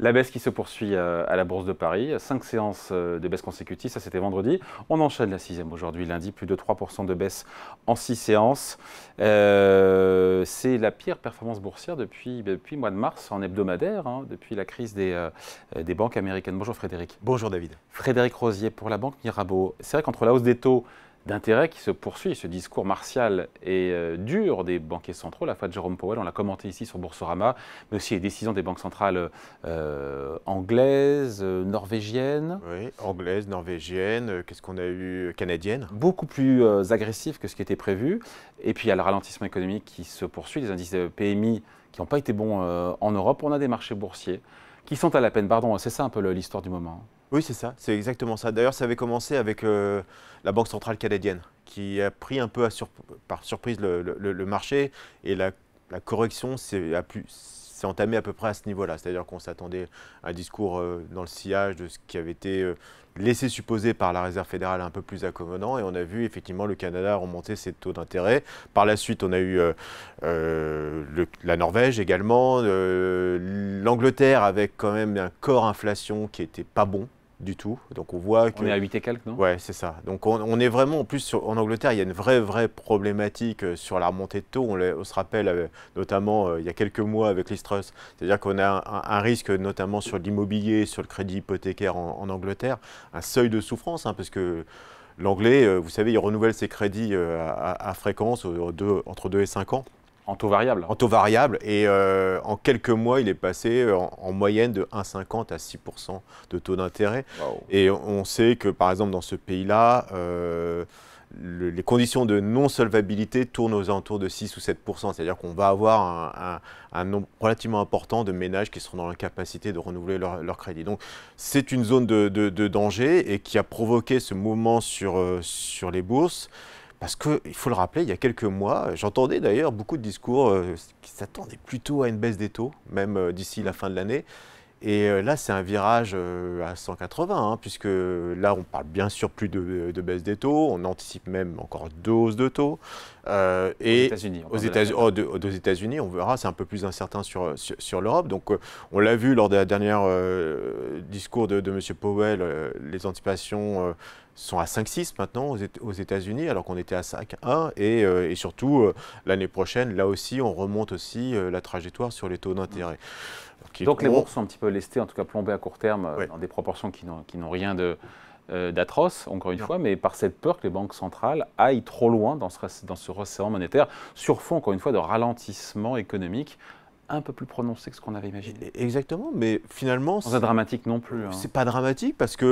La baisse qui se poursuit euh, à la Bourse de Paris, cinq séances euh, de baisse consécutives, ça c'était vendredi. On enchaîne la sixième aujourd'hui, lundi, plus de 3% de baisse en six séances. Euh, c'est la pire performance boursière depuis, le mois de mars en hebdomadaire, hein, depuis la crise des, des banques américaines. Bonjour Frédéric. Bonjour David. Frédéric Rosier pour la banque Mirabeau. C'est vrai qu'entre la hausse des taux d'intérêt qui se poursuit. Ce discours martial et euh, dur des banquiers centraux, la fois de Jérôme Powell, on l'a commenté ici sur Boursorama, mais aussi les décisions des banques centrales euh, anglaises, euh, norvégiennes. Oui, anglaises, norvégiennes, qu'est-ce qu'on a eu Canadiennes Beaucoup plus agressives que ce qui était prévu. Et puis il y a le ralentissement économique qui se poursuit, les indices PMI qui n'ont pas été bons en Europe. On a des marchés boursiers qui sont à la peine, pardon, c'est ça un peu l'histoire du moment. Oui, c'est ça, c'est exactement ça. D'ailleurs, ça avait commencé avec euh, la Banque centrale canadienne, qui a pris un peu par surprise le, marché, et la, correction s'est entamée à peu près à ce niveau-là. C'est-à-dire qu'on s'attendait à un discours euh, dans le sillage de ce qui avait été euh, laissé supposer par la Réserve fédérale un peu plus accommodant, et on a vu effectivement le Canada remonter ses taux d'intérêt. Par la suite, on a eu la Norvège également, l'Angleterre avec quand même un corps inflation qui n'était pas bon du tout. Donc on voit que. est à 8 et quelques, non Ouais, c'est ça. Donc on, est vraiment, en plus, en Angleterre, il y a une vraie, vraie problématique euh, sur la remontée de taux. On, on se rappelle euh, notamment euh, il y a quelques mois avec l'Istrus. C'est-à-dire qu'on a un, risque, notamment sur l'immobilier, sur le crédit hypothécaire en, Angleterre, un seuil de souffrance, hein, parce que. L'anglais, vous savez, il renouvelle ses crédits à, fréquence entre 2 et 5 ans. En taux variable. En taux variable. Et euh, en quelques mois, il est passé euh, en, moyenne de 1,50 à 6% de taux d'intérêt. Et on sait que, par exemple, dans ce pays-là, euh, les conditions de non-solvabilité tournent aux alentours de 6 ou 7 c'est-à-dire qu'on va avoir un, nombre relativement important de ménages qui seront dans l'incapacité de renouveler leur, crédit. Donc c'est une zone de, danger et qui a provoqué ce mouvement sur, euh, les bourses. Parce qu'il faut le rappeler, il y a quelques mois, j'entendais d'ailleurs beaucoup de discours euh, qui s'attendaient plutôt à une baisse des taux, même euh, d'ici la fin de l'année. Et euh, là, c'est un virage euh, à 180, hein, puisque là, on parle bien sûr plus de, baisse des taux, on anticipe même encore deux hausses de taux. Euh, et aux oh, oh, États-Unis, on verra, c'est un peu plus incertain sur, sur, l'Europe. Donc, on l'a vu lors de la dernière discours de, de, M. Powell, les anticipations sont à 5,6 maintenant aux États-Unis, alors qu'on était à 5,1. Et, et, surtout, l'année prochaine, là aussi, on remonte aussi la trajectoire sur les taux d'intérêt. Donc les bourses sont un petit peu lestées, en tout cas plombées à court terme, dans euh, des proportions qui n'ont rien de euh, d'atroce, encore une fois, mais par cette peur que les banques centrales aillent trop loin dans ce, dans ce monétaire, sur fond, encore une fois, de ralentissement économique un peu plus prononcé que ce qu'on avait imaginé. E-, exactement, mais finalement... C'est dramatique non plus. Hein. C'est pas dramatique parce qu'on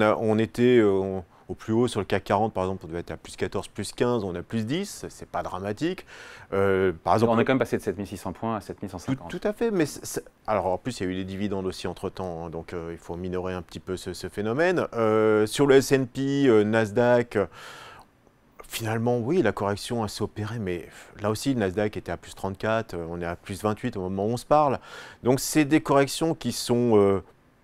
euh, on était... On au plus haut, sur le CAC 40, par exemple, on devait être à plus 14, plus 15, on a plus 10, c'est pas dramatique. Euh, par exemple, on est quand même passé de 7600 points à 7150. Tout, à fait, mais alors en plus, il y a eu des dividendes aussi entre-temps, hein, donc euh, il faut minorer un petit peu ce, phénomène. Euh, sur le S&P, Nasdaq finalement, oui, la correction a s'opéré, mais là aussi, le Nasdaq était à plus 34, on est à plus 28 au moment où on se parle. Donc, c'est des corrections qui sont,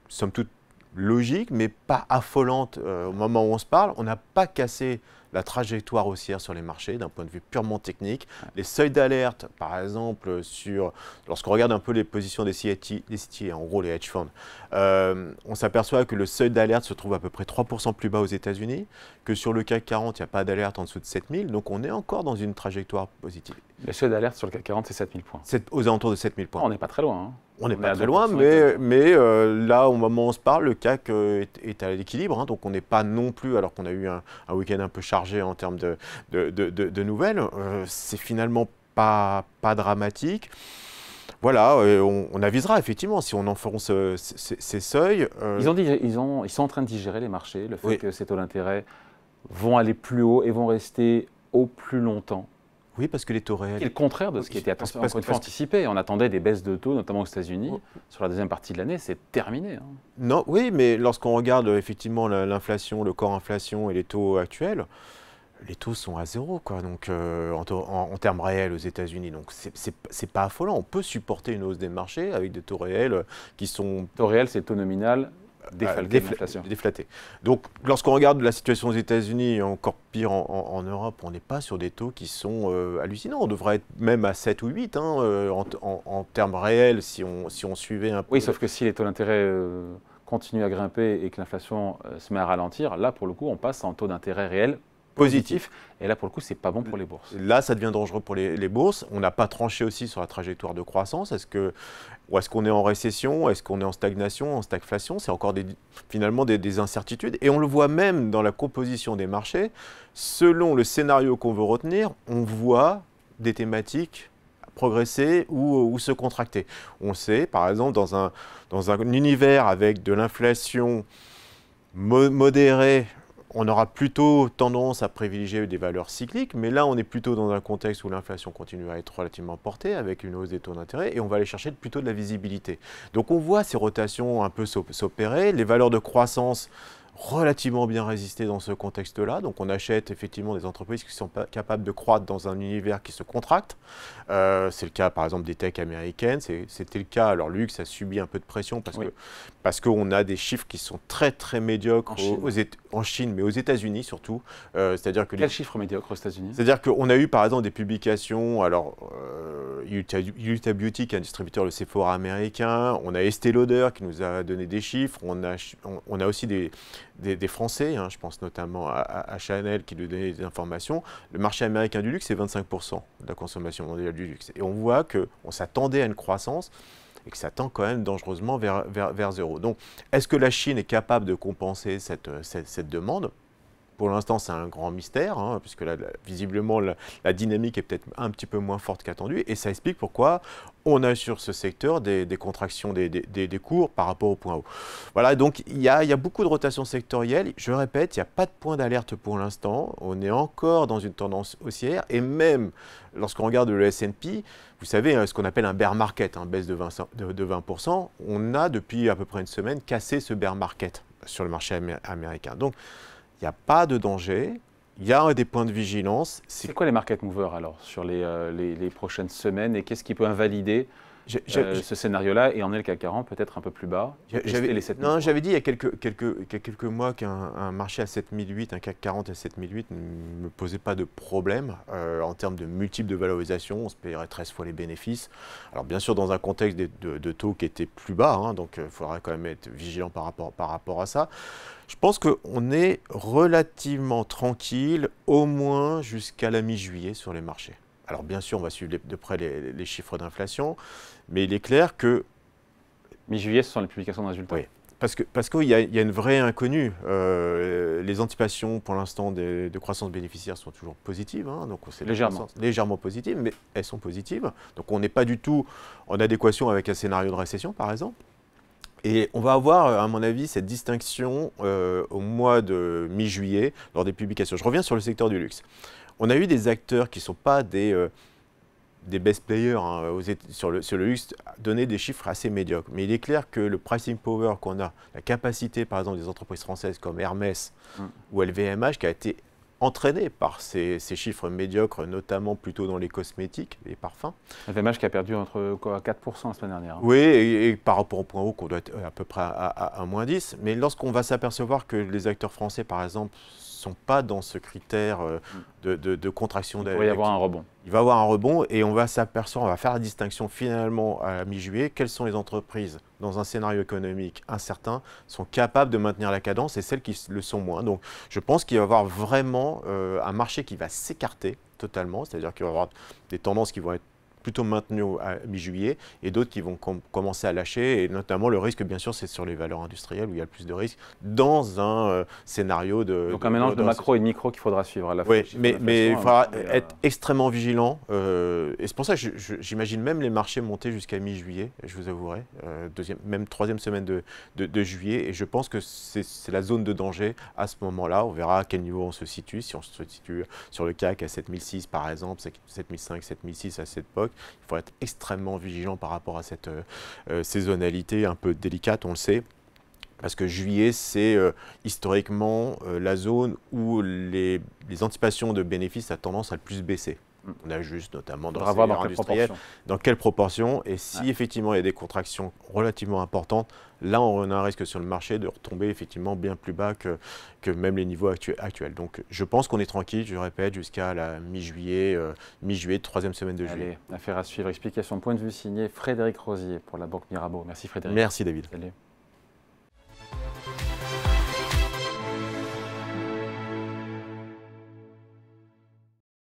somme toute, logique, mais pas affolante euh, au moment où on se parle. On n'a pas cassé la trajectoire haussière sur les marchés d'un point de vue purement technique. Les seuils d'alerte, par exemple, sur lorsqu'on regarde un peu les positions des CITI, des en gros les hedge funds, euh, on s'aperçoit que le seuil d'alerte se trouve à peu près 3% plus bas aux États-Unis, que sur le CAC 40, il n'y a pas d'alerte en dessous de 7000, donc on est encore dans une trajectoire positive. Le seuil d'alerte sur le CAC 40, c'est 7000 points. C'est aux alentours de 7000 points. On n'est pas très loin. Hein. On n'est pas très loin, mais, mais euh, là, au moment où on se parle, le CAC euh, est, à l'équilibre, hein. donc on n'est pas non plus, alors qu'on a eu un, un week-end un peu chargé, en termes de, de, nouvelles. Euh, c'est finalement pas, pas dramatique. Voilà, euh, on, avisera effectivement si on enfonce ces, seuils. Euh. Ils, ont dit ils, sont en train de digérer les marchés, le fait que ces taux d'intérêt vont aller plus haut et vont rester au plus longtemps. Oui, parce que les taux réels. C'est le contraire de ce qui était anticipé. On attendait des baisses de taux, notamment aux États-Unis. Oh. Sur la deuxième partie de l'année, c'est terminé. Hein. Non, oui, mais lorsqu'on regarde euh, effectivement l'inflation, le corps inflation et les taux actuels, les taux sont à zéro, quoi. Donc, euh, en, termes réels aux États-Unis, donc c'est pas affolant. On peut supporter une hausse des marchés avec des taux réels euh, qui sont. Taux réels, c'est taux nominal déflaté. Donc, lorsqu'on regarde la situation aux États-Unis encore pire en, Europe, on n'est pas sur des taux qui sont euh, hallucinants. On devrait être même à 7 ou 8 hein, euh, en, termes réels si on, si on suivait un peu. Oui, sauf que si les taux d'intérêt euh, continuent à grimper et que l'inflation se met à ralentir, là, pour le coup, on passe en taux d'intérêt réel positif. Et là, pour le coup, c'est pas bon pour les bourses. Là, ça devient dangereux pour les, les bourses. On n'a pas tranché aussi sur la trajectoire de croissance. Est-ce que, ou est-ce qu'on est en récession Est-ce qu'on est en stagnation, en stagflation C'est encore des, finalement des, incertitudes. Et on le voit même dans la composition des marchés. Selon le scénario qu'on veut retenir, on voit des thématiques progresser ou, ou se contracter. On sait, par exemple, dans un, dans un univers avec de l'inflation modérée, on aura plutôt tendance à privilégier des valeurs cycliques, mais là, on est plutôt dans un contexte où l'inflation continue à être relativement portée, avec une hausse des taux d'intérêt, et on va aller chercher plutôt de la visibilité. Donc on voit ces rotations un peu s'opérer, les valeurs de croissance relativement bien résisté dans ce contexte-là. Donc on achète effectivement des entreprises qui sont capables de croître dans un univers qui se contracte. Euh, c'est le cas par exemple des techs américaines. C'était le cas. Alors Luxe a subi un peu de pression parce que parce qu'on a des chiffres qui sont très très médiocres en, Chine. mais aux États-Unis surtout. Euh, C'est-à-dire que quels les... chiffre aux États-Unis C'est-à-dire qu'on a eu par exemple des publications. Alors euh, Beauty qui est un distributeur de Sephora américain. On a Estée Lauder qui nous a donné des chiffres. On a on a aussi des des, Français, hein, je pense notamment à, Chanel qui lui donnait des informations, le marché américain du luxe, est 25% de la consommation mondiale du luxe. Et on voit qu'on s'attendait à une croissance et que ça tend quand même dangereusement vers, zéro. Donc, est-ce que la Chine est capable de compenser cette demande pour l'instant, c'est un grand mystère, hein, puisque là, visiblement, la, dynamique est peut-être un petit peu moins forte qu'attendue, et ça explique pourquoi on a sur ce secteur des, contractions des, cours par rapport au point haut. Voilà, donc il y, y a, beaucoup de rotation sectorielle. Je répète, il n'y a pas de point d'alerte pour l'instant. On est encore dans une tendance haussière, et même lorsqu'on regarde le S&P, vous savez, hein, ce qu'on appelle un bear market, hein, baisse de 20%, de 20%, on a depuis à peu près une semaine cassé ce bear market sur le marché américain. Donc, il n'y a pas de danger. Il y a des points de vigilance. C'est quoi les market movers alors sur les euh, prochaines semaines et qu'est-ce qui peut invalider euh, ce scénario-là et est le CAC 40 peut-être un peu plus bas. J'avais, les 7 non, j'avais dit il y a quelques, quelques, quelques mois qu'un marché à 7008, un CAC 40 à 7008 ne me posait pas de problème euh, en termes de multiples de valorisation. On se paierait 13 fois les bénéfices. Alors bien sûr dans un contexte de, taux qui était plus bas, hein, donc il euh, faudrait faudra quand même être vigilant par rapport, par rapport à ça. Je pense qu'on est relativement tranquille, au moins jusqu'à la mi-juillet sur les marchés. Alors bien sûr, on va suivre de près les, chiffres d'inflation, mais il est clair que... Mi-juillet, ce sont les publications de résultats. Oui. Parce qu'il parce y, a, une vraie inconnue. Euh, les anticipations, pour l'instant, de, croissance bénéficiaire sont toujours positives. Hein, donc légèrement. Légèrement positives, mais elles sont positives. Donc on n'est pas du tout en adéquation avec un scénario de récession, par exemple. Et on va avoir, à mon avis, cette distinction euh, au mois de mi-juillet lors des publications. Je reviens sur le secteur du luxe on a eu des acteurs qui ne sont pas des, euh, des best players hein, sur, le, sur luxe, donner des chiffres assez médiocres. Mais il est clair que le pricing power qu'on a, la capacité par exemple des entreprises françaises comme Hermès mm. ou LVMH qui a été Entraîné par ces, chiffres médiocres, notamment plutôt dans les cosmétiques, et parfums. Un qui a perdu entre 4% la semaine dernière. Hein. Oui, et, par rapport au point haut, qu'on doit être euh, à peu près à, un moins 10. Mais lorsqu'on va s'apercevoir que les acteurs français, par exemple, sont pas dans ce critère euh, mm. de, de, de contraction. Il pourrait y avoir un rebond il va avoir un rebond et on va s'apercevoir, on va faire la distinction finalement à mi-juillet, quelles sont les entreprises dans un scénario économique incertain sont capables de maintenir la cadence et celles qui le sont moins. Donc je pense qu'il va y avoir vraiment euh, un marché qui va s'écarter totalement, c'est-à-dire qu'il va y avoir des tendances qui vont être plutôt maintenu à mi-juillet et d'autres qui vont commencer à lâcher. Et notamment, le risque, bien sûr, c'est sur les valeurs industrielles où il y a le plus de risques dans un euh, scénario de. Donc un mélange de, macro et de micro qu'il faudra suivre à la oui, fois, mais, mais il faudra euh, euh, être extrêmement vigilant. et c'est pour ça que j'imagine même les marchés monter jusqu'à mi-juillet, je vous avouerai, deuxième, même troisième semaine de, de, juillet. Et je pense que c'est la zone de danger à ce moment-là. On verra à quel niveau on se situe. Si on se situe sur le CAC à 7006, par exemple, 7005, 7006 à cette époque il faut être extrêmement vigilant par rapport à cette euh, euh, saisonnalité un peu délicate, on le sait parce que juillet, c'est euh, historiquement la zone où les, les anticipations de bénéfices a tendance à le plus baisser on juste notamment dans le dans industriel. Dans quelle proportion Et si effectivement il y a des contractions relativement importantes, là on a un risque sur le marché de retomber effectivement bien plus bas que, que même les niveaux actuels. Donc je pense qu'on est tranquille, je répète, jusqu'à la mi-juillet, euh, mi-juillet, troisième semaine de Allez, juillet. Affaire à suivre. Explication point de vue signé Frédéric Rosier pour la Banque Mirabeau. Merci Frédéric. Merci David.